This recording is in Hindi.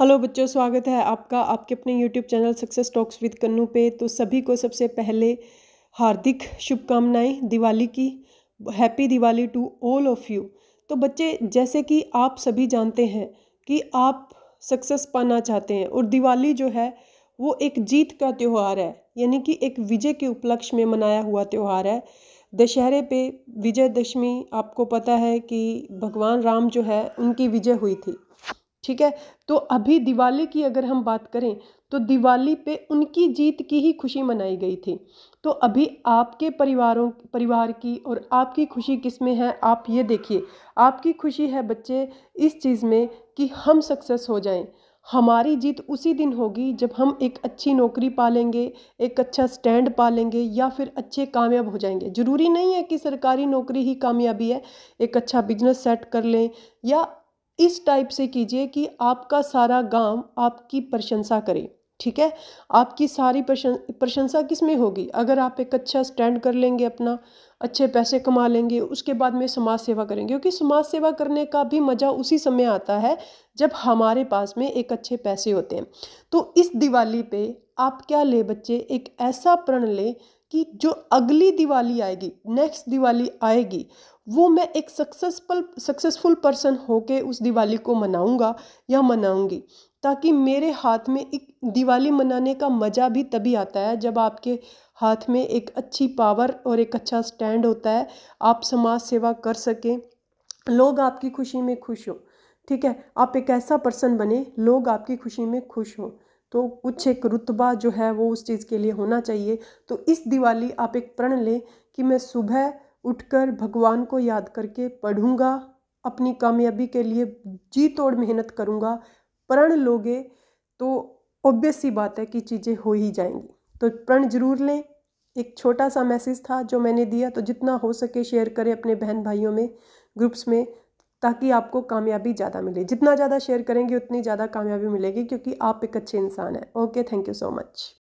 हेलो बच्चों स्वागत है आपका आपके अपने YouTube channel success talks with Kannu पे तो सभी को सबसे पहले हार्दिक शुभकामनाएं दिवाली की happy Diwali to all of you तो बच्चे जैसे कि आप सभी जानते हैं कि आप सक्सेस पाना चाहते हैं और दिवाली जो है वो एक जीत का त्यौहार है यानी कि एक विजय के उपलक्ष्य में मनाया हुआ त्यौहार है दशहरे पे विजयदशमी आपको पता है कि भगवान राम जो है उनकी विजय हुई थी ठीक है तो अभी दिवाली की अगर हम बात करें तो दिवाली पे उनकी जीत की ही खुशी मनाई गई थी तो अभी आपके परिवारों परिवार की और आपकी खुशी किस में है आप ये देखिए आपकी खुशी है बच्चे इस चीज़ में कि हम सक्सेस हो जाएं हमारी जीत उसी दिन होगी जब हम एक अच्छी नौकरी पालेंगे एक अच्छा स्टैंड पा लेंगे या फिर अच्छे कामयाब हो जाएंगे ज़रूरी नहीं है कि सरकारी नौकरी ही कामयाबी है एक अच्छा बिजनेस सेट कर लें या इस टाइप से कीजिए कि आपका सारा गांव आपकी प्रशंसा करे ठीक है आपकी सारी प्रशंसा किस में होगी अगर आप एक अच्छा स्टैंड कर लेंगे अपना अच्छे पैसे कमा लेंगे उसके बाद में समाज सेवा करेंगे क्योंकि समाज सेवा करने का भी मज़ा उसी समय आता है जब हमारे पास में एक अच्छे पैसे होते हैं तो इस दिवाली पे आप क्या ले बच्चे एक ऐसा प्रण लें कि जो अगली दिवाली आएगी नेक्स्ट दिवाली आएगी वो मैं एक सक्सेसफुल सक्सेसफुल पर्सन होके उस दिवाली को मनाऊंगा या मनाऊंगी ताकि मेरे हाथ में एक दिवाली मनाने का मज़ा भी तभी आता है जब आपके हाथ में एक अच्छी पावर और एक अच्छा स्टैंड होता है आप समाज सेवा कर सकें लोग आपकी खुशी में खुश हो ठीक है आप एक ऐसा पर्सन बने लोग आपकी खुशी में खुश हों तो कुछ एक रुतबा जो है वो उस चीज़ के लिए होना चाहिए तो इस दिवाली आप एक प्रण लें कि मैं सुबह उठकर भगवान को याद करके पढ़ूंगा अपनी कामयाबी के लिए जी तोड़ मेहनत करूंगा प्रण लोगे तो ऑब्वियस ही बात है कि चीज़ें हो ही जाएंगी तो प्रण जरूर लें एक छोटा सा मैसेज था जो मैंने दिया तो जितना हो सके शेयर करें अपने बहन भाइयों में ग्रुप्स में ताकि आपको कामयाबी ज़्यादा मिले जितना ज़्यादा शेयर करेंगे उतनी ज़्यादा कामयाबी मिलेगी क्योंकि आप एक अच्छे इंसान हैं okay thank you so much